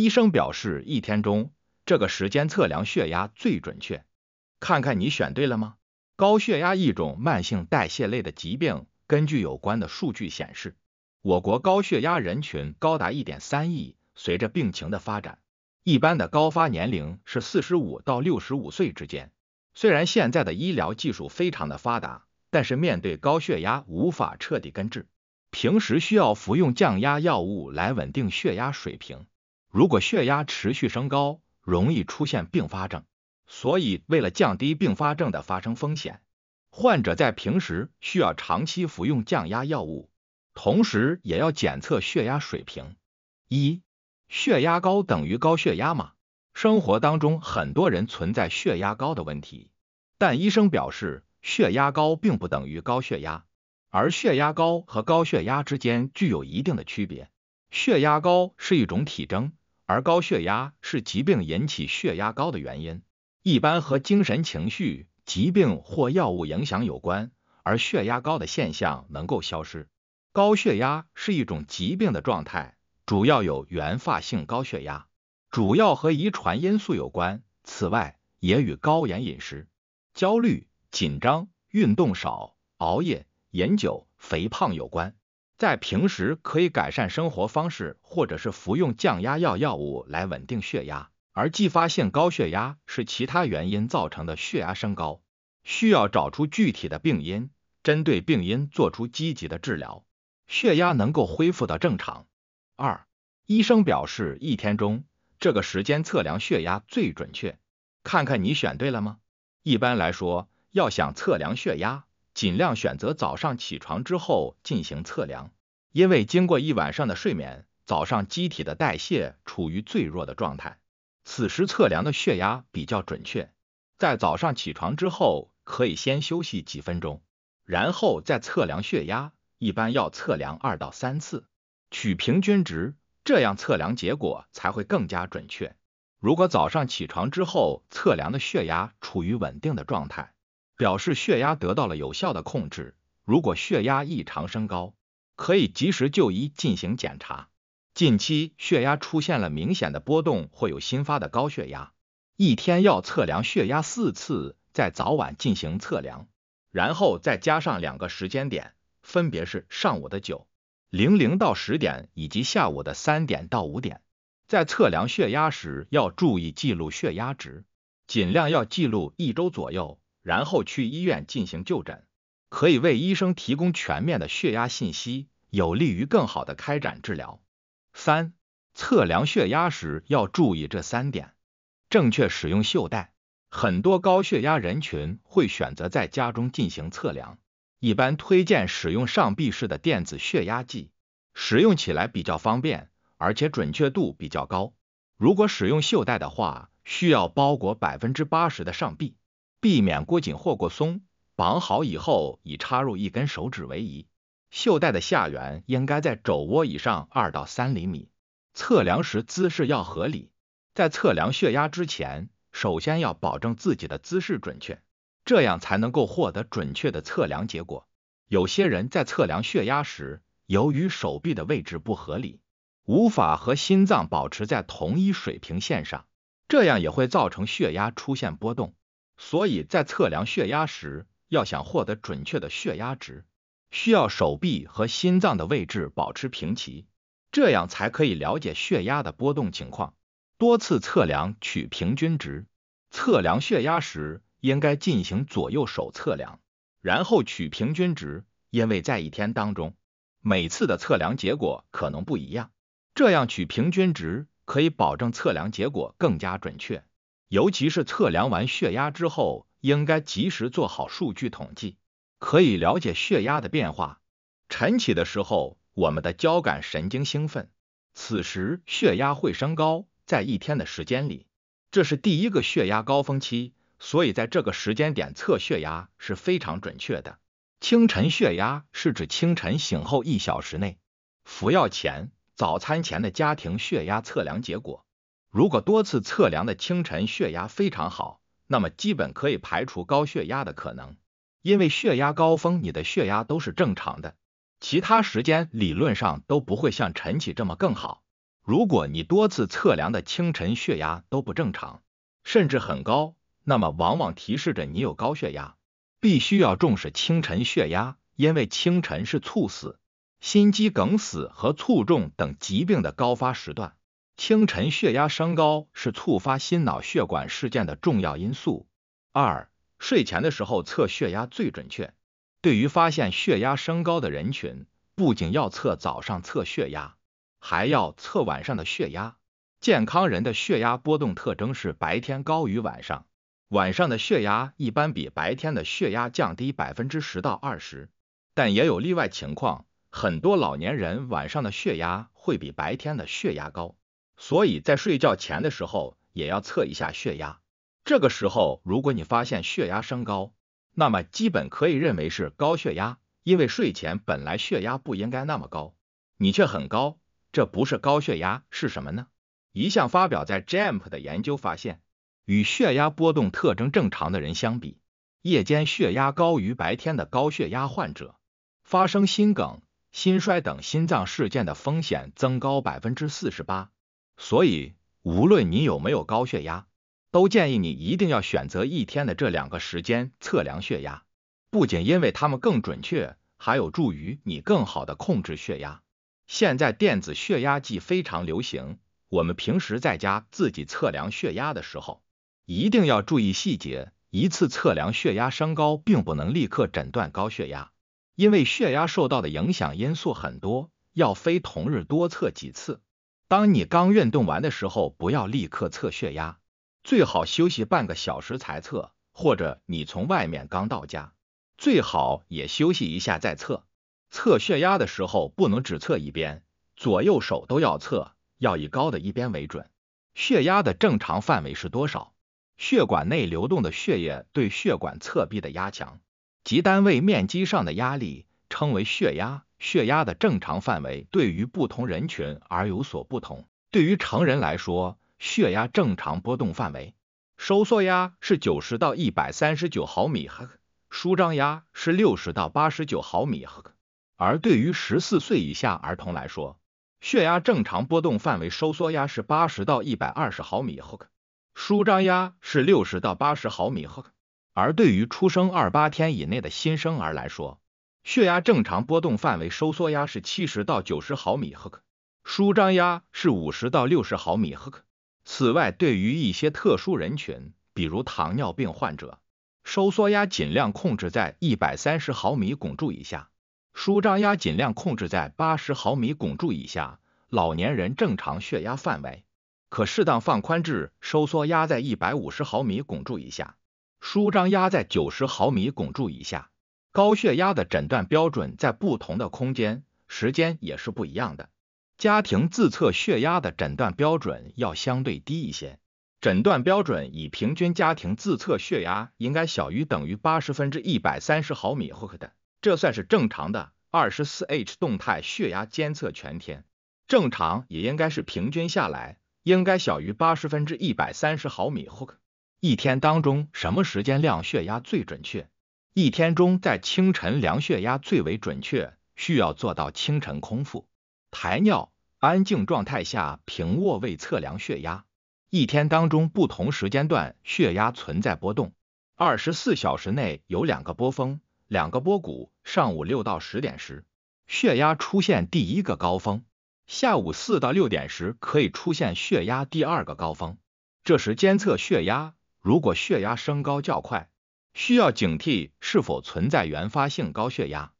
医生表示，一天中这个时间测量血压最准确。看看你选对了吗？高血压一种慢性代谢类的疾病，根据有关的数据显示，我国高血压人群高达一点三亿。随着病情的发展，一般的高发年龄是四十五到六十五岁之间。虽然现在的医疗技术非常的发达，但是面对高血压无法彻底根治，平时需要服用降压药物来稳定血压水平。如果血压持续升高，容易出现并发症，所以为了降低并发症的发生风险，患者在平时需要长期服用降压药物，同时也要检测血压水平。一、血压高等于高血压吗？生活当中很多人存在血压高的问题，但医生表示，血压高并不等于高血压，而血压高和高血压之间具有一定的区别。血压高是一种体征。而高血压是疾病引起血压高的原因，一般和精神情绪、疾病或药物影响有关，而血压高的现象能够消失。高血压是一种疾病的状态，主要有原发性高血压，主要和遗传因素有关，此外也与高盐饮食、焦虑、紧张、运动少、熬夜、饮酒、肥胖有关。在平时可以改善生活方式，或者是服用降压药药物来稳定血压。而继发性高血压是其他原因造成的血压升高，需要找出具体的病因，针对病因做出积极的治疗，血压能够恢复到正常。二，医生表示，一天中这个时间测量血压最准确，看看你选对了吗？一般来说，要想测量血压。尽量选择早上起床之后进行测量，因为经过一晚上的睡眠，早上机体的代谢处于最弱的状态，此时测量的血压比较准确。在早上起床之后，可以先休息几分钟，然后再测量血压，一般要测量二到三次，取平均值，这样测量结果才会更加准确。如果早上起床之后测量的血压处于稳定的状态。表示血压得到了有效的控制。如果血压异常升高，可以及时就医进行检查。近期血压出现了明显的波动，或有新发的高血压，一天要测量血压四次，在早晚进行测量，然后再加上两个时间点，分别是上午的九零零到十点，以及下午的三点到五点。在测量血压时，要注意记录血压值，尽量要记录一周左右。然后去医院进行就诊，可以为医生提供全面的血压信息，有利于更好的开展治疗。三、测量血压时要注意这三点：正确使用袖带。很多高血压人群会选择在家中进行测量，一般推荐使用上臂式的电子血压计，使用起来比较方便，而且准确度比较高。如果使用袖带的话，需要包裹百分之八十的上臂。避免过紧或过松，绑好以后以插入一根手指为宜。袖带的下缘应该在肘窝以上二到三厘米。测量时姿势要合理。在测量血压之前，首先要保证自己的姿势准确，这样才能够获得准确的测量结果。有些人在测量血压时，由于手臂的位置不合理，无法和心脏保持在同一水平线上，这样也会造成血压出现波动。所以在测量血压时，要想获得准确的血压值，需要手臂和心脏的位置保持平齐，这样才可以了解血压的波动情况。多次测量取平均值。测量血压时，应该进行左右手测量，然后取平均值，因为在一天当中，每次的测量结果可能不一样，这样取平均值可以保证测量结果更加准确。尤其是测量完血压之后，应该及时做好数据统计，可以了解血压的变化。晨起的时候，我们的交感神经兴奋，此时血压会升高，在一天的时间里，这是第一个血压高峰期，所以在这个时间点测血压是非常准确的。清晨血压是指清晨醒后一小时内，服药前、早餐前的家庭血压测量结果。如果多次测量的清晨血压非常好，那么基本可以排除高血压的可能，因为血压高峰你的血压都是正常的，其他时间理论上都不会像晨起这么更好。如果你多次测量的清晨血压都不正常，甚至很高，那么往往提示着你有高血压，必须要重视清晨血压，因为清晨是猝死、心肌梗死和卒中等疾病的高发时段。清晨血压升高是触发心脑血管事件的重要因素。二，睡前的时候测血压最准确。对于发现血压升高的人群，不仅要测早上测血压，还要测晚上的血压。健康人的血压波动特征是白天高于晚上，晚上的血压一般比白天的血压降低百分之十到二十，但也有例外情况，很多老年人晚上的血压会比白天的血压高。所以在睡觉前的时候也要测一下血压。这个时候，如果你发现血压升高，那么基本可以认为是高血压，因为睡前本来血压不应该那么高，你却很高，这不是高血压是什么呢？一项发表在《JAMP》的研究发现，与血压波动特征正常的人相比，夜间血压高于白天的高血压患者，发生心梗、心衰等心脏事件的风险增高百分之四十八。所以，无论你有没有高血压，都建议你一定要选择一天的这两个时间测量血压，不仅因为它们更准确，还有助于你更好的控制血压。现在电子血压计非常流行，我们平时在家自己测量血压的时候，一定要注意细节。一次测量血压升高，并不能立刻诊断高血压，因为血压受到的影响因素很多，要非同日多测几次。当你刚运动完的时候，不要立刻测血压，最好休息半个小时才测，或者你从外面刚到家，最好也休息一下再测。测血压的时候不能只测一边，左右手都要测，要以高的一边为准。血压的正常范围是多少？血管内流动的血液对血管侧壁的压强，即单位面积上的压力，称为血压。血压的正常范围对于不同人群而有所不同。对于成人来说，血压正常波动范围，收缩压是九十到一百三十九毫米，舒张压是六十到八十九毫米。而对于十四岁以下儿童来说，血压正常波动范围，收缩压是八十到一百二十毫米，舒张压是六十到八十毫米。而对于出生二八天以内的新生儿来说，血压正常波动范围，收缩压是七十到九十毫米克，舒张压是五十到六十毫米克。此外，对于一些特殊人群，比如糖尿病患者，收缩压尽量控制在一百三十毫米汞柱以下，舒张压尽量控制在八十毫米汞柱以下。老年人正常血压范围，可适当放宽至收缩压在一百五十毫米汞柱以下，舒张压在九十毫米汞柱以下。高血压的诊断标准在不同的空间、时间也是不一样的。家庭自测血压的诊断标准要相对低一些，诊断标准以平均家庭自测血压应该小于等于八十分之一百三十毫米的，这算是正常的。二十四 h 动态血压监测全天正常也应该是平均下来应该小于八十分之一百三十毫米汞。一天当中什么时间量血压最准确？一天中，在清晨量血压最为准确，需要做到清晨空腹、排尿、安静状态下平卧位测量血压。一天当中不同时间段血压存在波动，二十四小时内有两个波峰、两个波谷。上午六到十点时，血压出现第一个高峰；下午四到六点时，可以出现血压第二个高峰。这时监测血压，如果血压升高较快，需要警惕是否存在原发性高血压，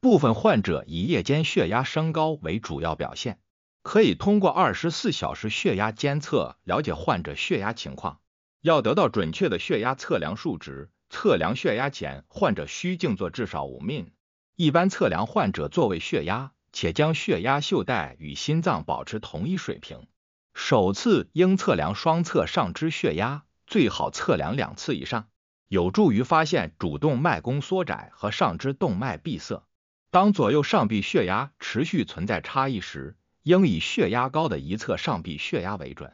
部分患者以夜间血压升高为主要表现，可以通过二十四小时血压监测了解患者血压情况。要得到准确的血压测量数值，测量血压前患者需静坐至少五 min。一般测量患者座位血压，且将血压袖带与心脏保持同一水平。首次应测量双侧上肢血压，最好测量两次以上。有助于发现主动脉弓缩窄和上肢动脉闭塞。当左右上臂血压持续存在差异时，应以血压高的一侧上臂血压为准。